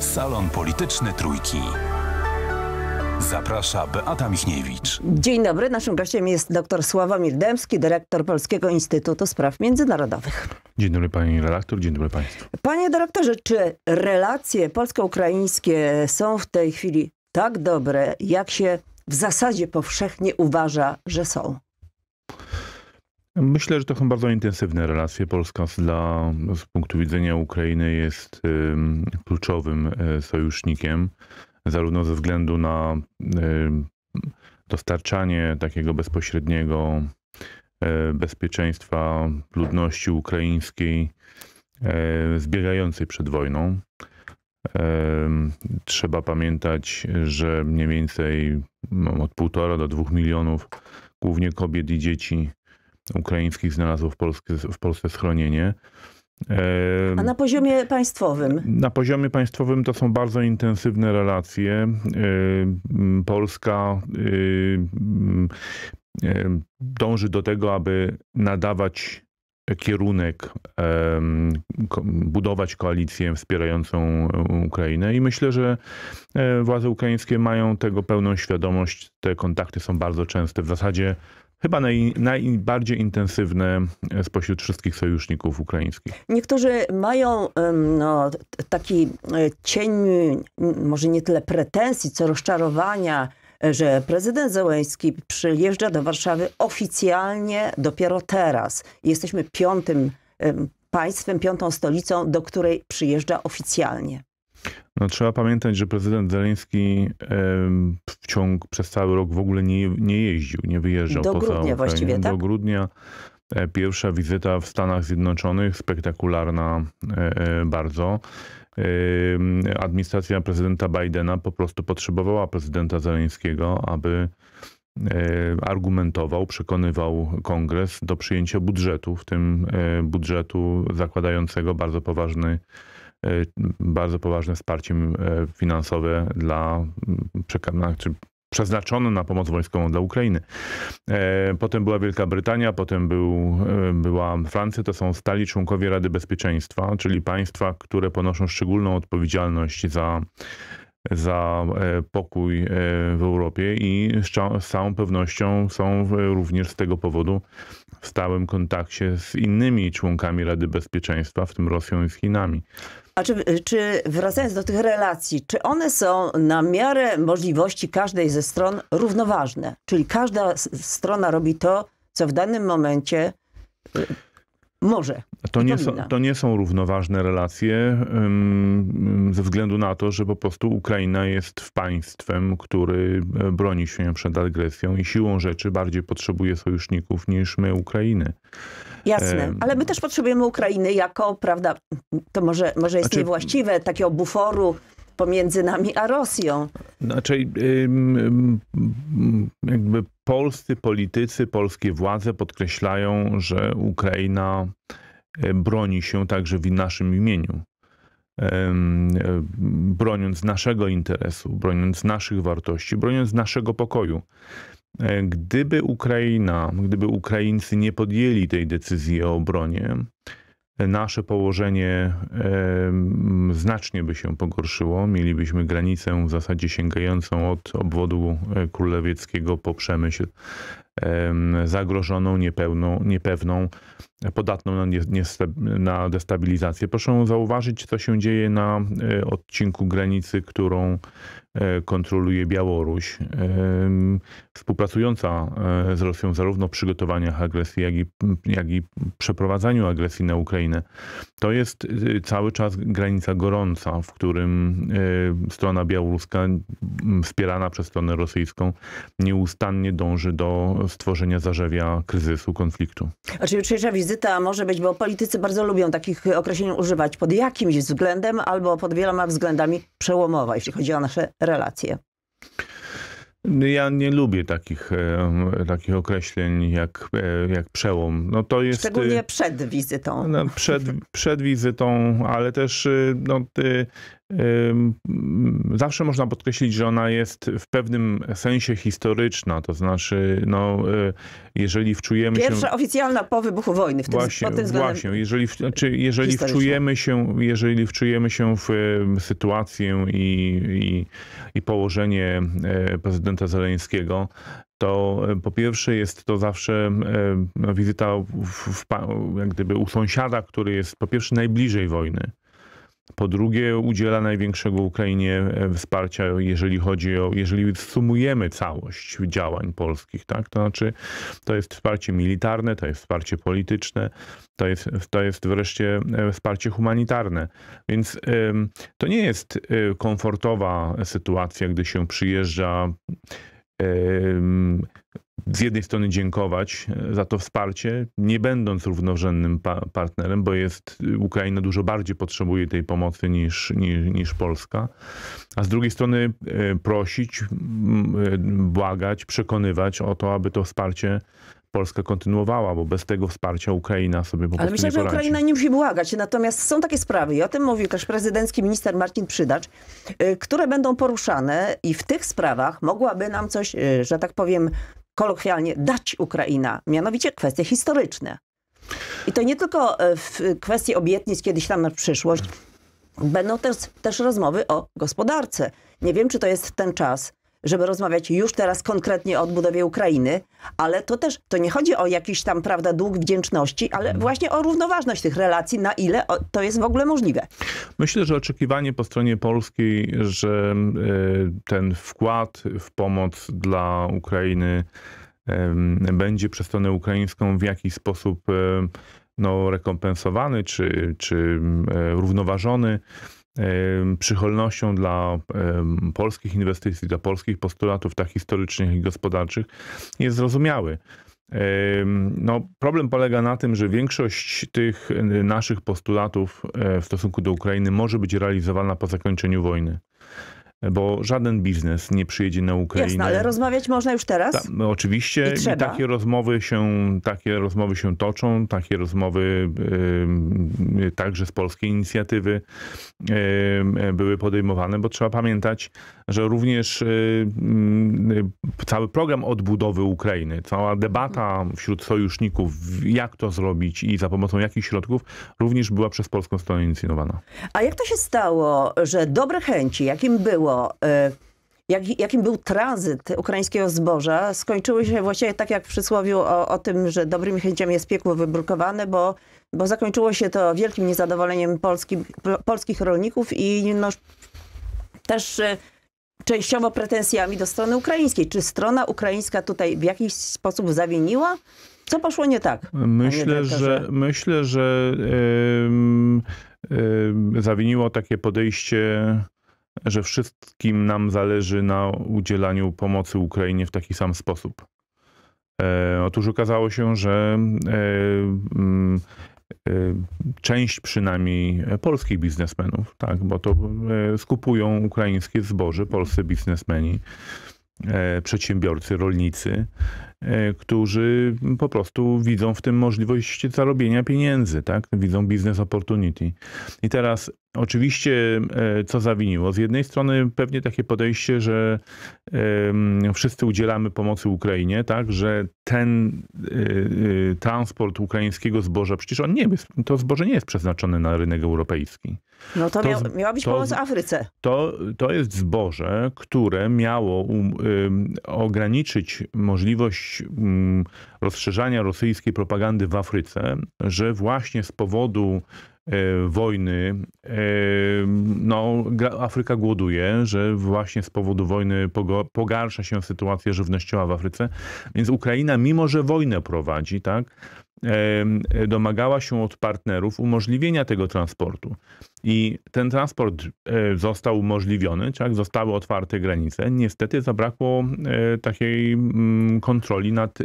Salon Polityczny Trójki. Zaprasza Beata Michniewicz. Dzień dobry. Naszym gościem jest dr Sławomir Dębski, dyrektor Polskiego Instytutu Spraw Międzynarodowych. Dzień dobry pani redaktor, dzień dobry państwu. Panie dyrektorze, czy relacje polsko-ukraińskie są w tej chwili tak dobre, jak się w zasadzie powszechnie uważa, że są? Myślę, że to są bardzo intensywne relacje. Polska dla, z punktu widzenia Ukrainy jest kluczowym e, sojusznikiem, zarówno ze względu na dostarczanie takiego bezpośredniego e, bezpieczeństwa ludności ukraińskiej e, zbiegającej przed wojną. Trzeba pamiętać, że mniej więcej no, od półtora do dwóch milionów głównie kobiet i dzieci ukraińskich znalazło w Polsce, w Polsce schronienie. A na poziomie państwowym? Na poziomie państwowym to są bardzo intensywne relacje. E, Polska e, e, dąży do tego, aby nadawać kierunek, budować koalicję wspierającą Ukrainę i myślę, że władze ukraińskie mają tego pełną świadomość. Te kontakty są bardzo częste. W zasadzie chyba naj, najbardziej intensywny e, spośród wszystkich sojuszników ukraińskich. Niektórzy mają no, taki e, cień, może nie tyle pretensji, co rozczarowania, e, że prezydent Zełęński przyjeżdża do Warszawy oficjalnie dopiero teraz. Jesteśmy piątym państwem, piątą stolicą, do której przyjeżdża oficjalnie. No, trzeba pamiętać, że prezydent Zeleński w ciąg przez cały rok w ogóle nie, nie jeździł, nie wyjeżdżał. Do poza grudnia Ukrainę. właściwie, tak? Do grudnia. E, pierwsza wizyta w Stanach Zjednoczonych, spektakularna e, e, bardzo. Administracja prezydenta Bidena po prostu potrzebowała prezydenta Zeleńskiego, aby argumentował, przekonywał kongres do przyjęcia budżetu, w tym budżetu zakładającego bardzo poważny E, bardzo poważne wsparcie e, finansowe dla czy znaczy przeznaczone na pomoc wojskową dla Ukrainy. E, potem była Wielka Brytania, potem był, była Francja. To są stali członkowie Rady Bezpieczeństwa, czyli państwa, które ponoszą szczególną odpowiedzialność za za pokój w Europie i z całą pewnością są również z tego powodu w stałym kontakcie z innymi członkami Rady Bezpieczeństwa, w tym Rosją i z Chinami. A czy, czy wracając do tych relacji, czy one są na miarę możliwości każdej ze stron równoważne? Czyli każda strona robi to, co w danym momencie y, może. To nie, są, to nie są równoważne relacje ze względu na to, że po prostu Ukraina jest państwem, który e, broni się przed agresją i siłą rzeczy bardziej potrzebuje sojuszników niż my Ukrainy. Jasne, ale my też potrzebujemy Ukrainy jako, prawda, to może, może jest znaczy... niewłaściwe, takiego buforu pomiędzy nami a Rosją. Znaczy, jakby polscy politycy, polskie władze podkreślają, że Ukraina broni się także w naszym imieniu. Broniąc naszego interesu, broniąc naszych wartości, broniąc naszego pokoju. E, gdyby Ukraina, gdyby Ukraińcy nie podjęli tej decyzji o obronie, e, nasze położenie e, znacznie by się pogorszyło. Mielibyśmy granicę w zasadzie sięgającą od obwodu królewieckiego po przemyśl zagrożoną, niepełną, niepewną, podatną na, na destabilizację. Proszę zauważyć, co się dzieje na e, odcinku granicy, którą e, kontroluje Białoruś. Współpracująca e, z Rosją zarówno w przygotowaniach agresji, jak i, jak i przeprowadzaniu agresji na Ukrainę. To jest cały czas granica gorąca, w którym strona białoruska wspierana przez stronę rosyjską nieustannie dąży do stworzenia zarzewia kryzysu, konfliktu. A czy jutrzejsza wizyta może być, bo politycy bardzo lubią takich określeń używać, pod jakimś względem albo pod wieloma względami przełomowa, jeśli chodzi o nasze relacje? No, ja nie lubię takich, e, takich określeń jak, e, jak przełom. No to jest, Szczególnie e, przed wizytą. No, przed, przed wizytą, ale też no, Mm, zawsze można podkreślić, że ona jest w pewnym sensie historyczna, to znaczy, no, y, jeżeli wczujemy Pierwsza się... Pierwsza oficjalna po wybuchu wojny, w tym, właśnie, pod tym Właśnie, jeżeli, znaczy, jeżeli, wczujemy się, jeżeli wczujemy się w sytuację i, i, i położenie e, prezydenta Zeleńskiego, to e, po pierwsze jest to zawsze no, wizyta w, w, jak gdyby u sąsiada, który jest po pierwsze najbliżej wojny. Po drugie, udziela największego Ukrainie e, wsparcia, jeżeli chodzi o, jeżeli sumujemy całość działań polskich, tak? To znaczy, to jest wsparcie militarne, to jest wsparcie polityczne, to jest, to jest wreszcie e, wsparcie humanitarne. Więc to nie jest e, komfortowa sytuacja, gdy się przyjeżdża z jednej strony dziękować e, za to wsparcie, nie będąc równorzędnym pa partnerem, bo jest e, Ukraina dużo bardziej potrzebuje tej pomocy niż, niż, niż Polska, a z drugiej strony e, prosić, błagać, przekonywać o to, aby to wsparcie Polska kontynuowała, bo bez tego wsparcia Ukraina sobie po Ale myślę, że Ukraina nie musi błagać. Natomiast są takie sprawy, i o tym mówił też prezydencki minister Marcin Przydacz, które będą poruszane i w tych sprawach mogłaby nam coś, że tak powiem, kolokwialnie dać Ukraina, mianowicie kwestie historyczne. I to nie tylko e, w kwestii obietnic kiedyś tam na przyszłość, będą też, też rozmowy o gospodarce. Nie wiem, czy to jest ten czas, żeby rozmawiać już teraz konkretnie o odbudowie Ukrainy, ale to też, to nie chodzi o jakiś tam, prawda, dług wdzięczności, ale mhm. właśnie o równoważność tych relacji, na ile to jest w ogóle możliwe. Myślę, że oczekiwanie po stronie polskiej, że y, ten wkład w pomoc dla Ukrainy y, będzie przez stronę ukraińską w jakiś sposób y, no, rekompensowany czy, czy równoważony przychylnością dla polskich inwestycji, dla polskich postulatów, tak historycznych i gospodarczych, jest zrozumiały. No, problem polega na tym, że większość tych y, naszych postulatów e, w stosunku do Ukrainy może być realizowana po zakończeniu wojny bo żaden biznes nie przyjedzie na Ukrainę. Jasne, ale rozmawiać można już teraz? Ta, no, oczywiście I, i, takie rozmowy się, takie rozmowy się toczą, takie rozmowy także z polskiej inicjatywy były podejmowane, bo trzeba pamiętać, że również y, mm, y, cały program odbudowy Ukrainy, cała debata wśród sojuszników, jak to zrobić i za pomocą jakich środków, również była przez polską stronę inicjowana. A jak to się stało, że dobre chęci, jakim było y, jak, jakim był tranzyt ukraińskiego zboża, skończyły się właściwie tak jak w przysłowiu o, o tym, że dobrymi chęciami jest piekło wybrukowane, bo, bo zakończyło się to wielkim niezadowoleniem polskim, polskich rolników i no, też częściowo pretensjami do strony ukraińskiej. Czy strona ukraińska tutaj w jakiś sposób zawiniła? Co poszło nie tak? Myślę, że, myślę, że yy, yy, zawiniło takie podejście że wszystkim nam zależy na udzielaniu pomocy Ukrainie w taki sam sposób. E, otóż okazało się, że e, część przynajmniej polskich biznesmenów, tak, bo to e, skupują ukraińskie zboże polscy biznesmeni, e, przedsiębiorcy, rolnicy E, którzy po prostu widzą w tym możliwość zarobienia pieniędzy, tak? Widzą business opportunity. I teraz oczywiście e, co zawiniło? Z jednej strony pewnie takie podejście, że wszyscy udzielamy pomocy Ukrainie, tak? Że ten e, transport ukraińskiego zboża, przecież on nie jest, to zboże nie jest przeznaczone na rynek europejski. No to, to miała być to, pomoc Afryce. To, to jest zboże, które miało um, ograniczyć możliwość Mm, rozszerzania rosyjskiej propagandy w Afryce, że właśnie z powodu e, wojny e, no, Afryka głoduje, że właśnie z powodu wojny pogarsza się sytuacja żywnościowa w Afryce. Więc Ukraina, mimo że wojnę prowadzi, tak, domagała się od partnerów umożliwienia tego transportu. I ten transport e, został umożliwiony, tak? zostały otwarte granice. Niestety zabrakło e, takiej mm, kontroli nad e,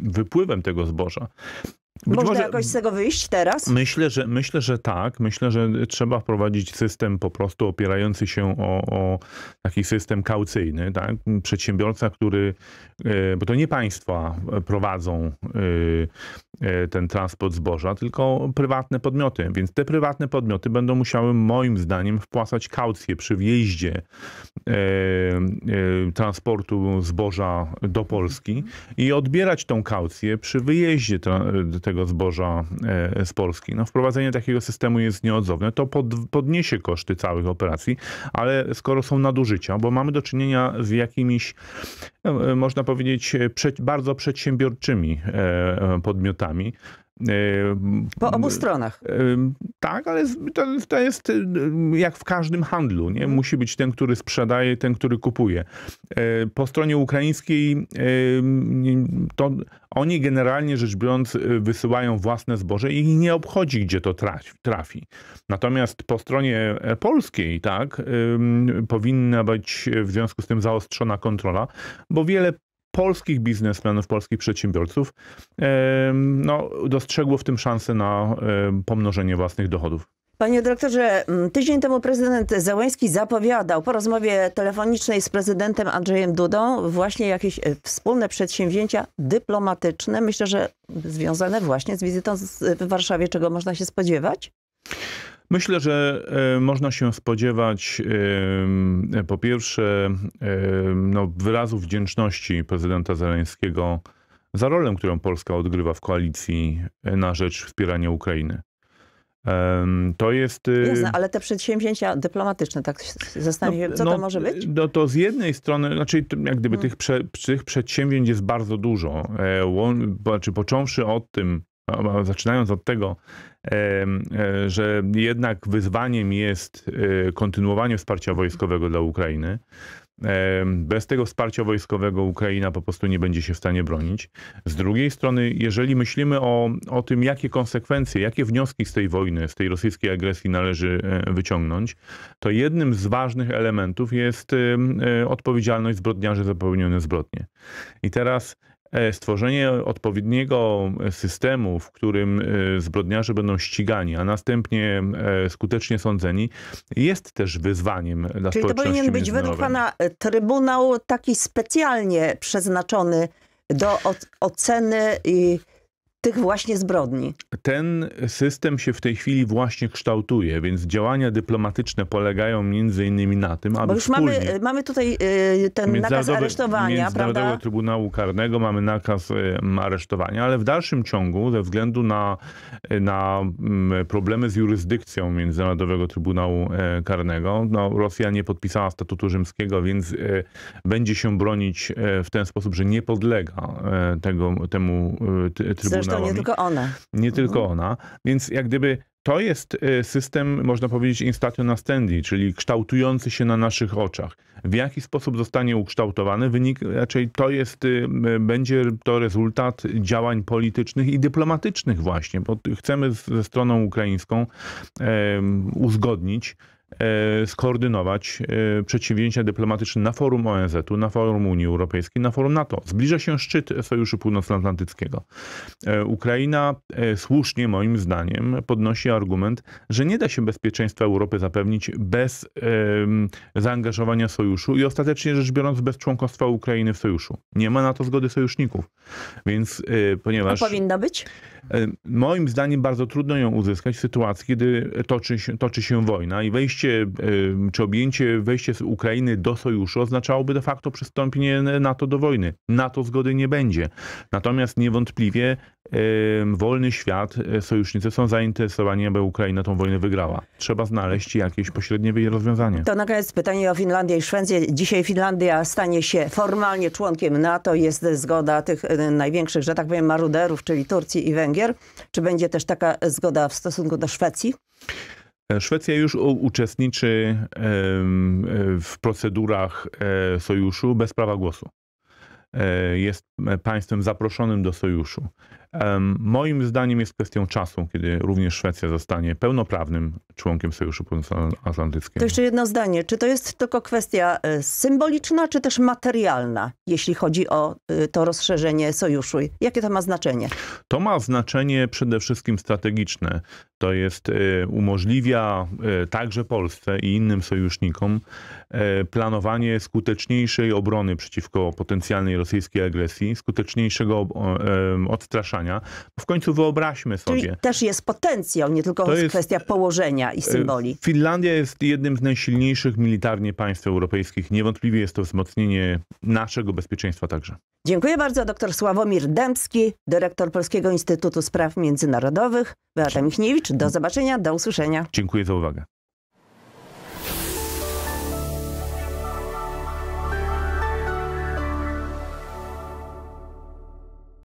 wypływem tego zboża. Być Można może, jakoś z tego wyjść teraz? Myślę, że myślę, że tak. Myślę, że trzeba wprowadzić system po prostu opierający się o, o taki system kaucyjny. Tak? Przedsiębiorca, który, e, bo to nie państwa prowadzą e, e, ten transport zboża, tylko prywatne podmioty. Więc te prywatne podmioty będą musiały moim zdaniem wpłacać kaucję przy wjeździe transportu zboża do Polski i odbierać tą kaucję przy wyjeździe tego tego zboża e, z Polski. No, wprowadzenie takiego systemu jest nieodzowne. To pod, podniesie koszty całych operacji, ale skoro są nadużycia, bo mamy do czynienia z jakimiś, no, e, można powiedzieć, bardzo przedsiębiorczymi e, podmiotami, po obu stronach. Tak, ale to, to, jest y, jak w każdym handlu. Nie? Mhm. Musi być ten, który sprzedaje, ten, który kupuje. E, po stronie ukraińskiej to oni generalnie rzecz biorąc y, wysyłają własne zboże i nie obchodzi, gdzie to trafi. Natomiast po stronie e, polskiej tak, powinna być w związku z tym zaostrzona kontrola, bo wiele polskich biznesmenów, polskich przedsiębiorców no, dostrzegło w tym szansę na pomnożenie własnych dochodów. Panie dyrektorze, mm, tydzień temu prezydent Zełański zapowiadał po rozmowie telefonicznej z prezydentem Andrzejem Dudą właśnie jakieś e, wspólne przedsięwzięcia dyplomatyczne, myślę, że związane właśnie z wizytą w Warszawie, czego można się spodziewać? Myślę, że e, można się spodziewać e, po pierwsze e, no, wyrazu wdzięczności prezydenta Zeleńskiego za rolę, którą Polska odgrywa w koalicji na rzecz wspierania Ukrainy. To jest. Jasne, ale te przedsięwzięcia dyplomatyczne, tak zastanawiam no, się, co no, to może być? No to z jednej strony, znaczy, jak gdyby hmm. tych, prze, tych przedsięwzięć jest bardzo dużo. Znaczy, począwszy od tym, zaczynając od tego, e, że jednak wyzwaniem jest e, kontynuowanie wsparcia wojskowego dla Ukrainy. Bez tego wsparcia wojskowego Ukraina po prostu nie będzie się w stanie bronić. Z drugiej strony, jeżeli myślimy o, o tym, jakie konsekwencje, jakie wnioski z tej wojny, z tej rosyjskiej agresji należy e, wyciągnąć, to jednym z ważnych elementów jest odpowiedzialność zbrodniarzy za popełnione zbrodnie. I teraz E, stworzenie odpowiedniego systemu, w którym e, zbrodniarze będą ścigani, a następnie e, skutecznie sądzeni, jest też wyzwaniem dla Czyli społeczności to powinien być według pana trybunał taki specjalnie przeznaczony do oceny i tych właśnie zbrodni. Ten system się w tej chwili właśnie kształtuje, więc działania dyplomatyczne polegają między innymi na tym, aby Bo już wspólnie... mamy, mamy tutaj yy, ten nakaz aresztowania, Międzynarodowego prawda? Trybunału Karnego mamy nakaz yy, aresztowania, ale w dalszym ciągu ze względu na, y, na mm, problemy z jurysdykcją Międzynarodowego Trybunału y, Karnego, no, Rosja nie podpisała statutu rzymskiego, więc yy, będzie się bronić y, w ten sposób, że nie podlega tego, temu Trybunału nie tylko ona. Nie mhm. tylko ona. Więc jak gdyby to jest y, system, można powiedzieć, instatio nastendi, czyli kształtujący się na naszych oczach. W jaki sposób zostanie ukształtowany wynik, raczej to jest, y, y, będzie to rezultat działań politycznych i dyplomatycznych właśnie, bo chcemy ze stroną ukraińską uzgodnić E, skoordynować e, przedsięwzięcia dyplomatyczne na forum ONZ-u, na forum Unii Europejskiej, na forum NATO. Zbliża się szczyt Sojuszu Północnoatlantyckiego. E, Ukraina słusznie, moim zdaniem, podnosi argument, że nie da się bezpieczeństwa Europy zapewnić bez zaangażowania sojuszu i ostatecznie rzecz biorąc bez członkostwa Ukrainy w sojuszu. Nie ma na to zgody sojuszników. Więc ponieważ... A powinna być? Moim zdaniem bardzo trudno ją uzyskać w sytuacji, kiedy toczy się, toczy się wojna i wejście wejście czy objęcie wejście Ukrainy do sojuszu oznaczałoby de facto przystąpienie NATO do wojny. Na to zgody nie będzie. Natomiast niewątpliwie wolny świat, e, sojusznicy są zainteresowani, aby Ukraina tą wojnę wygrała. Trzeba znaleźć jakieś pośrednie rozwiązanie. To na koniec pytanie o Finlandię i Szwecję. Dzisiaj Finlandia stanie się formalnie członkiem NATO. Jest zgoda tych e, największych, że tak powiem, maruderów, czyli Turcji i Węgier. Czy będzie też taka zgoda w stosunku do Szwecji? E, Szwecja już uczestniczy e, w procedurach e, sojuszu bez prawa głosu. E, jest e, państwem zaproszonym do sojuszu. Moim zdaniem jest kwestią czasu, kiedy również Szwecja zostanie pełnoprawnym członkiem Sojuszu Północnoatlantyckiego. To jeszcze jedno zdanie. Czy to jest tylko kwestia e, symboliczna, czy też materialna, jeśli chodzi o to rozszerzenie sojuszu? Jakie to ma znaczenie? To ma znaczenie przede wszystkim strategiczne. To jest umożliwia także Polsce i innym sojusznikom E, planowanie skuteczniejszej obrony przeciwko potencjalnej rosyjskiej agresji, skuteczniejszego e, odstraszania. W końcu wyobraźmy sobie. Czyli też jest potencjał, nie tylko jest, kwestia położenia i e, symboli. Finlandia jest jednym z najsilniejszych militarnie państw europejskich. Niewątpliwie jest to wzmocnienie naszego bezpieczeństwa także. Dziękuję bardzo. Dr Sławomir Dębski, dyrektor Polskiego Instytutu Spraw Międzynarodowych. Beata Michniewicz, do zobaczenia, do usłyszenia. Dziękuję za uwagę.